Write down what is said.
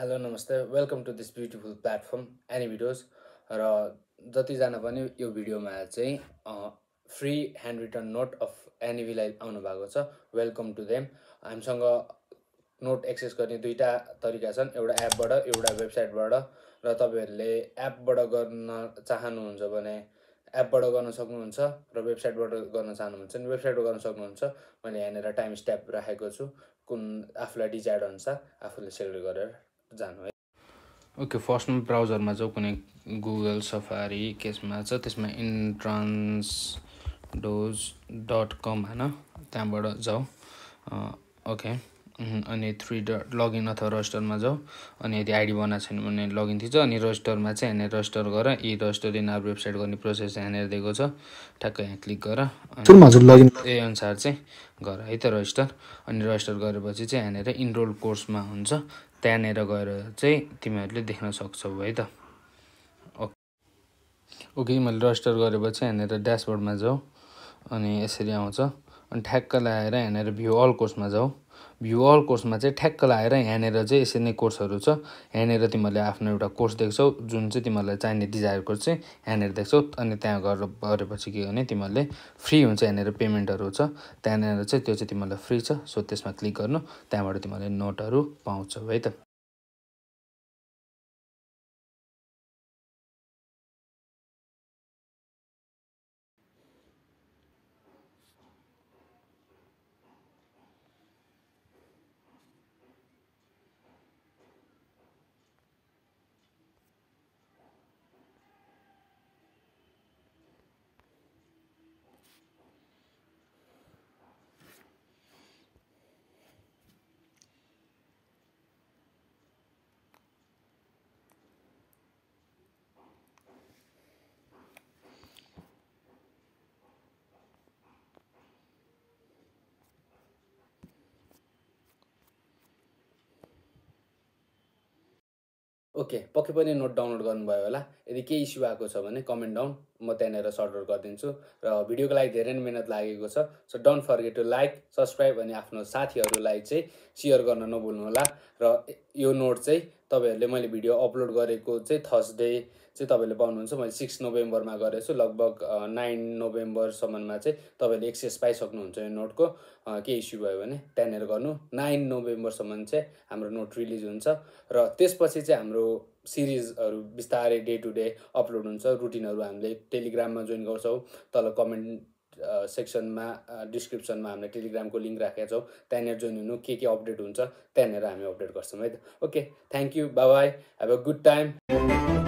hello नमस्ते welcome to this beautiful platform any videos र जतिजना पनि यो भिडियोमा चाहिँ free handwritten note of एनिभीलाई आउनु भएको छ वेलकम टु देम हामीसँग नोट एक्सेस गर्ने दुईवटा तरिका छन् एउटा एपबाट एउटा वेबसाइटबाट र तपाईँहरूले एपबाट गर्न चाहनुहुन्छ भने एपबाट गर्न सक्नुहुन्छ र वेबसाइटबाट गर्न चाहनुहुन्छ भने वेबसाइटबाट गर्न सक्नुहुन्छ मैले यहाँनिर टाइम स्ट्याप राखेको छु कुन आफूलाई डिजायर अनुसार आफूले सेलेक्ट गरेर जानु है ओके फर्स्टमा ब्राउजरमा चाहिँ कुनै गुगल सफारी केसमा छ त्यसमा इन्ट्रान्स डोज डट कम होइन त्यहाँबाट जाऊ ओके अनि थ्री डट लगइन अथवा रजिस्टरमा जाऊ अनि यदि आइडी बनाएको छैन भने लगइन थिच अनि रजिस्टरमा चाहिँ यहाँनिर रजिस्टर गर यी रजिस्टर इन आर वेबसाइट गर्ने प्रोसेस यहाँनिर दिएको छ ठ्याक्क यहाँ क्लिक गर लगइन ए अनुसार चाहिँ गर है त रजिस्टर अनि रजिस्टर गरेपछि चाहिँ यहाँनिर इनरोल कोर्समा हुन्छ त्यहाँनिर गएर चाहिँ तिमीहरूले देख्न सक्छौ है त ओके मैले रजिस्टर गरेपछि यहाँनिर ड्यासबोर्डमा जाऊ अनि यसरी आउँछ अनि ठ्याक्क लगाएर यहाँनिर भ्यू अल कोर्समा जाऊ भ्यू अल कोर्समा चाहिँ ठ्याक्क लाएर यहाँनिर चाहिँ यसरी नै कोर्सहरू छ यहाँनिर तिमीहरूले आफ्नो एउटा कोर्स देख्छौ जुन चाहिँ तिमीहरूलाई चाहिने डिजायर कोर्स चाहिँ यहाँनिर देख्छौ अनि त्यहाँ गएर गरेपछि के भने तिमीहरूले फ्री हुन्छ यहाँनिर पेमेन्टहरू छ त्यहाँनिर चाहिँ त्यो चाहिँ तिमीहरूलाई फ्री छ सो त्यसमा क्लिक गर्नु त्यहाँबाट तिमीहरूले नोटहरू पाउँछौ है त ओके पक्कै पनि नोट डाउनलोड गर्नुभयो होला यदि केही इस्यु आएको छ भने कमेन्ट डाउन म त्यहाँनिर सर्ट आउट गरिदिन्छु र भिडियोको लागि धेरै नै मिहिनेत लागेको छ so don't forget to like subscribe अनि आफ्नो साथीहरूलाई चाहिँ सेयर गर्न नभुल्नु होला र यो नोट चाहिँ तपाईँहरूले मैले भिडियो अपलोड गरेको चाहिँ थर्सडे चाहिँ तपाईँहरूले पाउनुहुन्छ मैले सिक्स नोभेम्बरमा गरेको छु लगभग नाइन नोभेम्बरसम्ममा चाहिँ तपाईँहरूले एक्सेस पाइसक्नुहुन्छ यो नोटको केही इस्यु भयो भने त्यहाँनिर गर्नु नाइन नोभेम्बरसम्म चाहिँ हाम्रो नोट रिलिज हुन्छ र त्यसपछि चाहिँ हाम्रो सिरिजहरू बिस्तारै डे टु डे अपलोड हुन्छ रुटिनहरू हामीले टेलिग्राममा जोइन गर्छौँ तल कमेन्ट सेक्सनमा डिस्क्रिप्सनमा हामीले टेलिग्रामको लिङ्क राखेका छौँ त्यहाँनिर जोइन हुनु के के अपडेट हुन्छ त्यहाँनिर हामी अपडेट गर्छौँ है त okay thank you bye bye have a good time